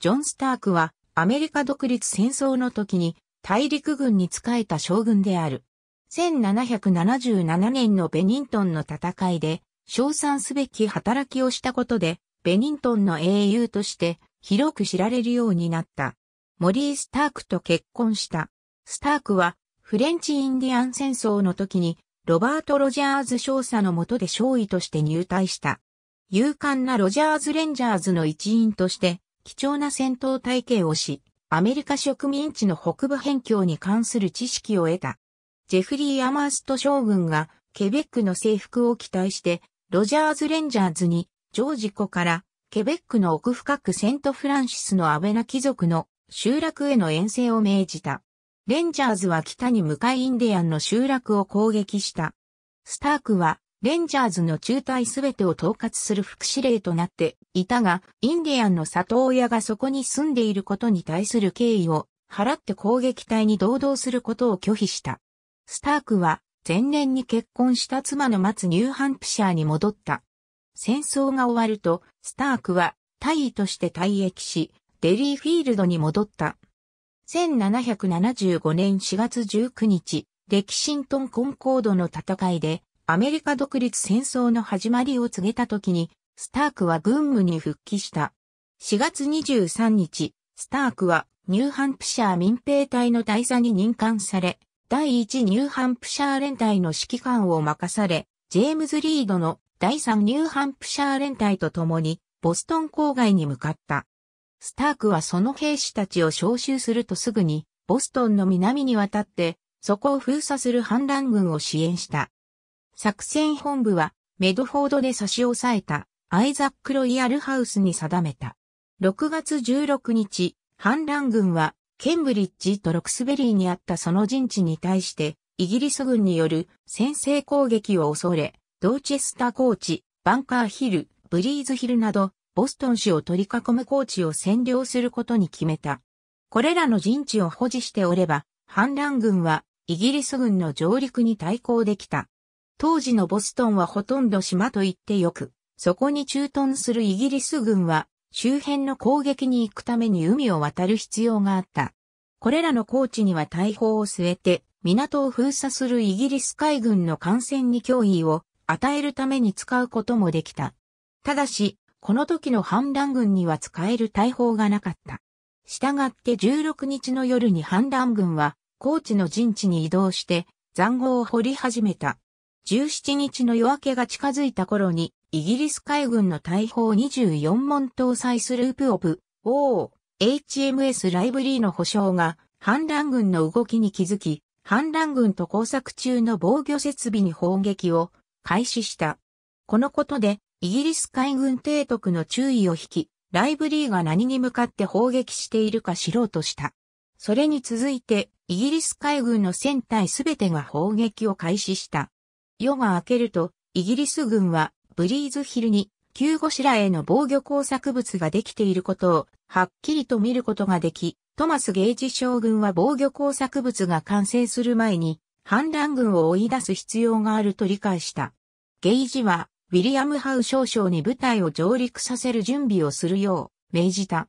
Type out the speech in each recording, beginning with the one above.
ジョン・スタークはアメリカ独立戦争の時に大陸軍に仕えた将軍である。1777年のベニントンの戦いで称賛すべき働きをしたことでベニントンの英雄として広く知られるようになった。モリー・スタークと結婚した。スタークはフレンチ・インディアン戦争の時にロバート・ロジャーズ少佐の下で少尉として入隊した。勇敢なロジャーズ・レンジャーズの一員として貴重な戦闘体系をし、アメリカ植民地の北部辺境に関する知識を得た。ジェフリー・アマースト将軍がケベックの征服を期待して、ロジャーズ・レンジャーズにジョージ湖からケベックの奥深くセント・フランシスのアベナ貴族の集落への遠征を命じた。レンジャーズは北に向かいインディアンの集落を攻撃した。スタークはレンジャーズの中隊すべてを統括する副司令となっていたが、インディアンの里親がそこに住んでいることに対する敬意を払って攻撃隊に同道することを拒否した。スタークは前年に結婚した妻の待つニューハンプシャーに戻った。戦争が終わると、スタークは大尉として退役し、デリーフィールドに戻った。1775年4月19日、レキシントンコンコードの戦いで、アメリカ独立戦争の始まりを告げた時に、スタークは軍務に復帰した。4月23日、スタークはニューハンプシャー民兵隊の大佐に任官され、第1ニューハンプシャー連隊の指揮官を任され、ジェームズ・リードの第3ニューハンプシャー連隊と共に、ボストン郊外に向かった。スタークはその兵士たちを招集するとすぐに、ボストンの南に渡って、そこを封鎖する反乱軍を支援した。作戦本部は、メドフォードで差し押さえた、アイザック・ロイヤルハウスに定めた。6月16日、反乱軍は、ケンブリッジとロクスベリーにあったその陣地に対して、イギリス軍による先制攻撃を恐れ、ドーチェスターコーチ、バンカーヒル、ブリーズヒルなど、ボストン市を取り囲む高地を占領することに決めた。これらの陣地を保持しておれば、反乱軍はイギリス軍の上陸に対抗できた。当時のボストンはほとんど島と言ってよく、そこに駐屯するイギリス軍は周辺の攻撃に行くために海を渡る必要があった。これらの高地には大砲を据えて港を封鎖するイギリス海軍の艦船に脅威を与えるために使うこともできた。ただし、この時の反乱軍には使える大砲がなかった。したがって16日の夜に反乱軍は高地の陣地に移動して残壕を掘り始めた。17日の夜明けが近づいた頃に、イギリス海軍の大砲24門搭載スループオブ、O、HMS ライブリーの保証が、反乱軍の動きに気づき、反乱軍と工作中の防御設備に砲撃を開始した。このことで、イギリス海軍提督の注意を引き、ライブリーが何に向かって砲撃しているか知ろうとした。それに続いて、イギリス海軍の船体すべてが砲撃を開始した。夜が明けると、イギリス軍はブリーズヒルに旧ゴシらへの防御工作物ができていることをはっきりと見ることができ、トマス・ゲージ将軍は防御工作物が完成する前に反乱軍を追い出す必要があると理解した。ゲージはウィリアム・ハウ少将に部隊を上陸させる準備をするよう命じた。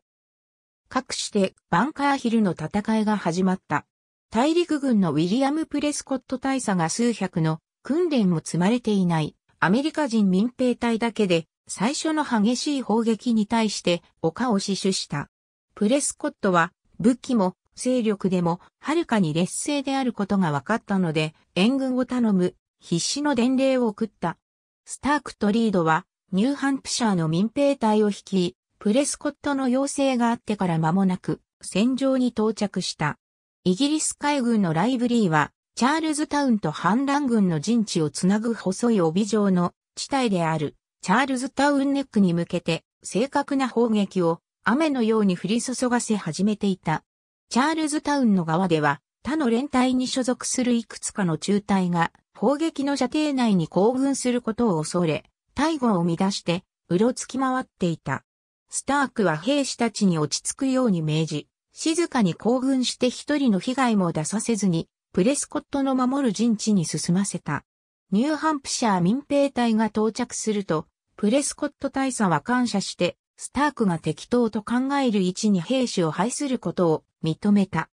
かくしてバンカーヒルの戦いが始まった。大陸軍のウィリアム・プレスコット大佐が数百の訓練を積まれていないアメリカ人民兵隊だけで最初の激しい砲撃に対して丘を死守した。プレスコットは武器も勢力でもはるかに劣勢であることが分かったので援軍を頼む必死の伝令を送った。スタークとリードはニューハンプシャーの民兵隊を率い、プレスコットの要請があってから間もなく戦場に到着した。イギリス海軍のライブリーはチャールズタウンと反乱軍の陣地をつなぐ細い帯状の地帯であるチャールズタウンネックに向けて正確な砲撃を雨のように降り注がせ始めていた。チャールズタウンの側では他の連隊に所属するいくつかの中隊が砲撃の射程内に行軍することを恐れ、大護を乱してうろつき回っていた。スタークは兵士たちに落ち着くように命じ、静かに行軍して一人の被害も出させずにプレスコットの守る陣地に進ませた。ニューハンプシャー民兵隊が到着すると、プレスコット大佐は感謝して、スタークが適当と考える位置に兵士を配することを認めた。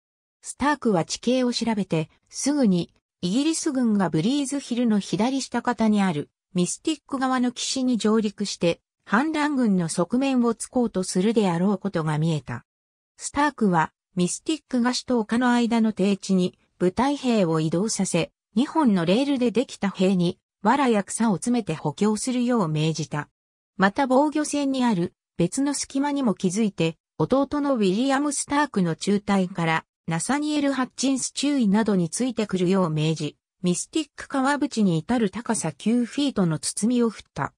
スタークは地形を調べて、すぐに、イギリス軍がブリーズヒルの左下方にある、ミスティック側の岸に上陸して、反乱軍の側面を突こうとするであろうことが見えた。スタークは、ミスティックが死と丘の間の低地に、部隊兵を移動させ、2本のレールでできた兵に、藁や草を詰めて補強するよう命じた。また防御線にある別の隙間にも気づいて、弟のウィリアム・スタークの中隊から、ナサニエル・ハッチンス注意などについてくるよう命じ、ミスティック川淵に至る高さ9フィートの包みを振った。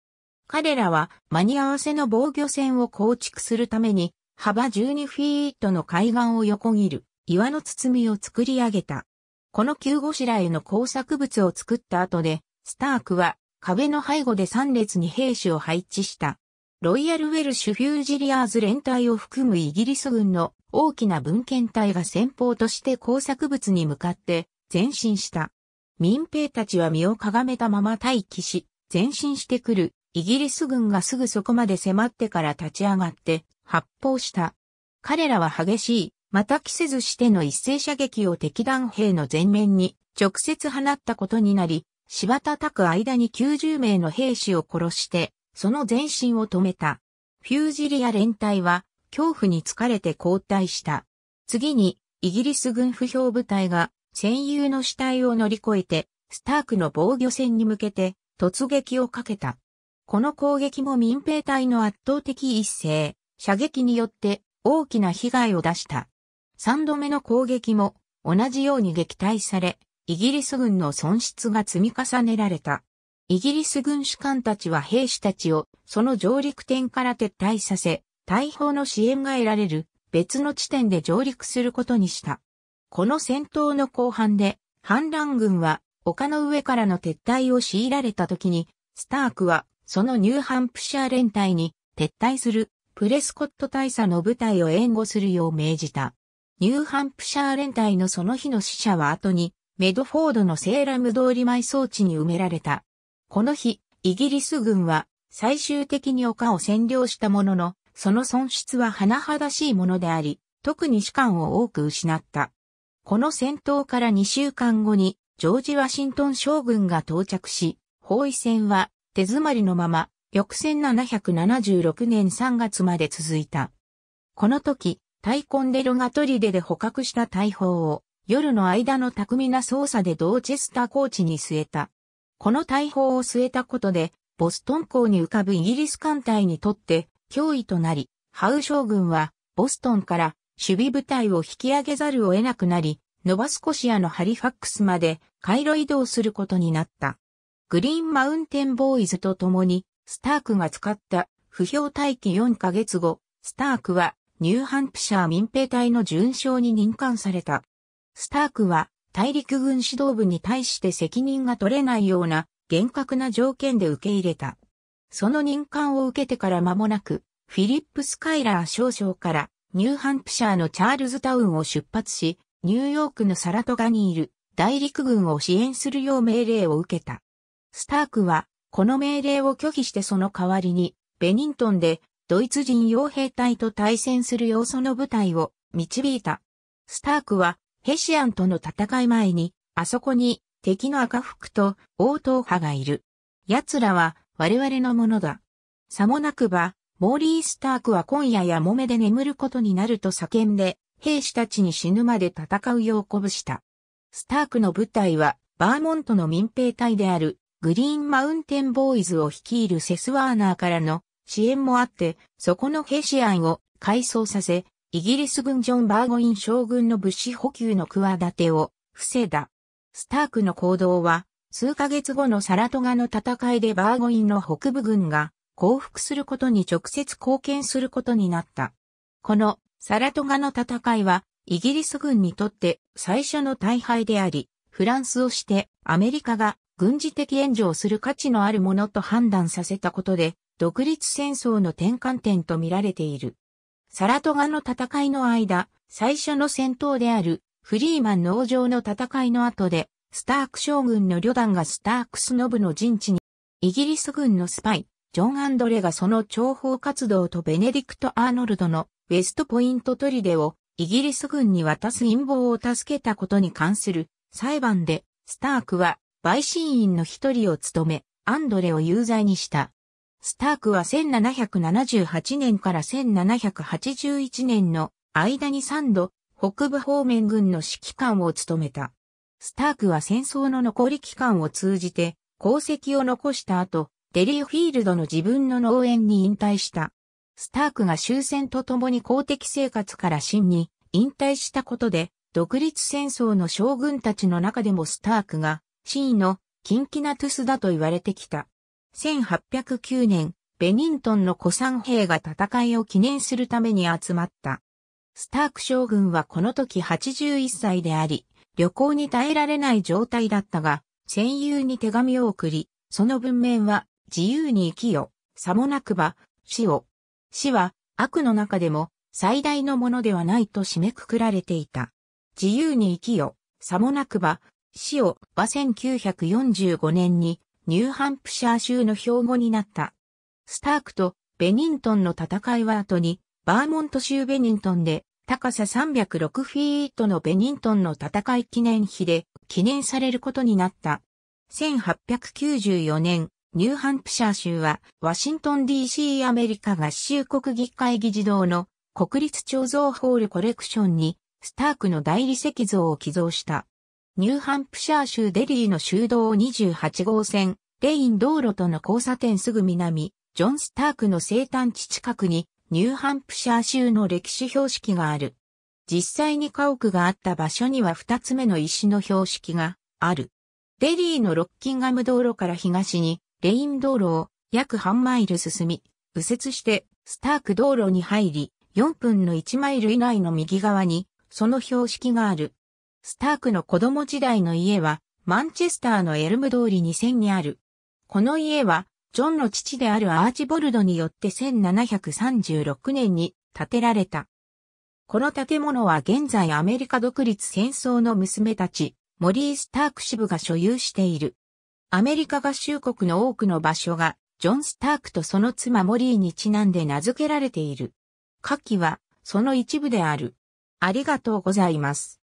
彼らは間に合わせの防御線を構築するために、幅12フィートの海岸を横切る岩の包みを作り上げた。この急ごしらえの工作物を作った後で、スタークは壁の背後で3列に兵士を配置した。ロイヤルウェルシュフュージリアーズ連隊を含むイギリス軍の大きな文献隊が先方として工作物に向かって前進した。民兵たちは身をかがめたまま待機し、前進してくるイギリス軍がすぐそこまで迫ってから立ち上がって発砲した。彼らは激しいまた着せずしての一斉射撃を敵弾兵の前面に直接放ったことになり、柴田拓間に90名の兵士を殺して、その前進を止めた。フュージリア連隊は、恐怖に疲れて交代した。次に、イギリス軍不評部隊が、戦友の死体を乗り越えて、スタークの防御戦に向けて、突撃をかけた。この攻撃も民兵隊の圧倒的一斉、射撃によって、大きな被害を出した。3度目の攻撃も同じように撃退され、イギリス軍の損失が積み重ねられた。イギリス軍士官たちは兵士たちをその上陸点から撤退させ、大砲の支援が得られる別の地点で上陸することにした。この戦闘の後半で反乱軍は丘の上からの撤退を強いられた時に、スタークはそのニューハンプシャー連隊に撤退するプレスコット大佐の部隊を援護するよう命じた。ニューハンプシャー連隊のその日の死者は後に、メドフォードのセーラム通り埋葬地に埋められた。この日、イギリス軍は最終的に丘を占領したものの、その損失は甚だしいものであり、特に士官を多く失った。この戦闘から2週間後に、ジョージ・ワシントン将軍が到着し、包囲戦は手詰まりのまま、翌1776年3月まで続いた。この時、タイコンデロガトリデで捕獲した大砲を、夜の間の巧みな操作でドーチェスターコーチに据えた。この大砲を据えたことで、ボストン港に浮かぶイギリス艦隊にとって脅威となり、ハウ将軍はボストンから守備部隊を引き上げざるを得なくなり、ノバスコシアのハリファックスまで回路移動することになった。グリーンマウンテンボーイズと共に、スタークが使った不評待機4ヶ月後、スタークはニューハンプシャー民兵隊の準将に任官された。スタークは大陸軍指導部に対して責任が取れないような厳格な条件で受け入れた。その任官を受けてから間もなく、フィリップ・スカイラー少将からニューハンプシャーのチャールズタウンを出発し、ニューヨークのサラトガにいる大陸軍を支援するよう命令を受けた。スタークは、この命令を拒否してその代わりに、ベニントンでドイツ人傭兵隊と対戦する要素の部隊を導いた。スタークはヘシアンとの戦い前に、あそこに敵の赤服と応答派がいる。奴らは我々のものだ。さもなくば、モーリー・スタークは今夜やもめで眠ることになると叫んで、兵士たちに死ぬまで戦うよう鼓舞した。スタークの部隊は、バーモントの民兵隊である、グリーン・マウンテン・ボーイズを率いるセスワーナーからの支援もあって、そこのヘシアンを改装させ、イギリス軍ジョン・バーゴイン将軍の物資補給の企てを防いだ。スタークの行動は、数ヶ月後のサラトガの戦いでバーゴインの北部軍が降伏することに直接貢献することになった。このサラトガの戦いは、イギリス軍にとって最初の大敗であり、フランスをしてアメリカが軍事的援助をする価値のあるものと判断させたことで、独立戦争の転換点と見られている。サラトガの戦いの間、最初の戦闘であるフリーマン農場の戦いの後で、スターク将軍の旅団がスタークスノブの陣地に、イギリス軍のスパイ、ジョン・アンドレがその諜報活動とベネディクト・アーノルドのウェストポイント砦をイギリス軍に渡す陰謀を助けたことに関する裁判で、スタークは陪審員の一人を務め、アンドレを有罪にした。スタークは1778年から1781年の間に3度、北部方面軍の指揮官を務めた。スタークは戦争の残り期間を通じて、功績を残した後、デリーフィールドの自分の農園に引退した。スタークが終戦とともに公的生活から真に引退したことで、独立戦争の将軍たちの中でもスタークが、真位の近畿なトゥスだと言われてきた。1809年、ベニントンの古参兵が戦いを記念するために集まった。スターク将軍はこの時81歳であり、旅行に耐えられない状態だったが、戦友に手紙を送り、その文面は、自由に生きよ、さもなくば、死を。死は、悪の中でも、最大のものではないと締めくくられていた。自由に生きよ、さもなくば、死をは1945年にニューハンプシャー州の標語になった。スタークとベニントンの戦いは後に、バーモント州ベニントンで、高さ306フィートのベニントンの戦い記念碑で記念されることになった。1894年、ニューハンプシャー州は、ワシントン DC アメリカ合衆国議会議事堂の国立彫像ホールコレクションに、スタークの大理石像を寄贈した。ニューハンプシャー州デリーの州道28号線、レイン道路との交差点すぐ南、ジョン・スタークの生誕地近くに、ニューハンプシャー州の歴史標識がある。実際に家屋があった場所には2つ目の石の標識がある。デリーのロッキンガム道路から東に、レイン道路を約半マイル進み、右折してスターク道路に入り、4分の1マイル以内の右側に、その標識がある。スタークの子供時代の家は、マンチェスターのエルム通り2000にある。この家は、ジョンの父であるアーチボルドによって1736年に建てられた。この建物は現在アメリカ独立戦争の娘たち、モリー・スターク支部が所有している。アメリカ合衆国の多くの場所が、ジョン・スタークとその妻モリーにちなんで名付けられている。下記は、その一部である。ありがとうございます。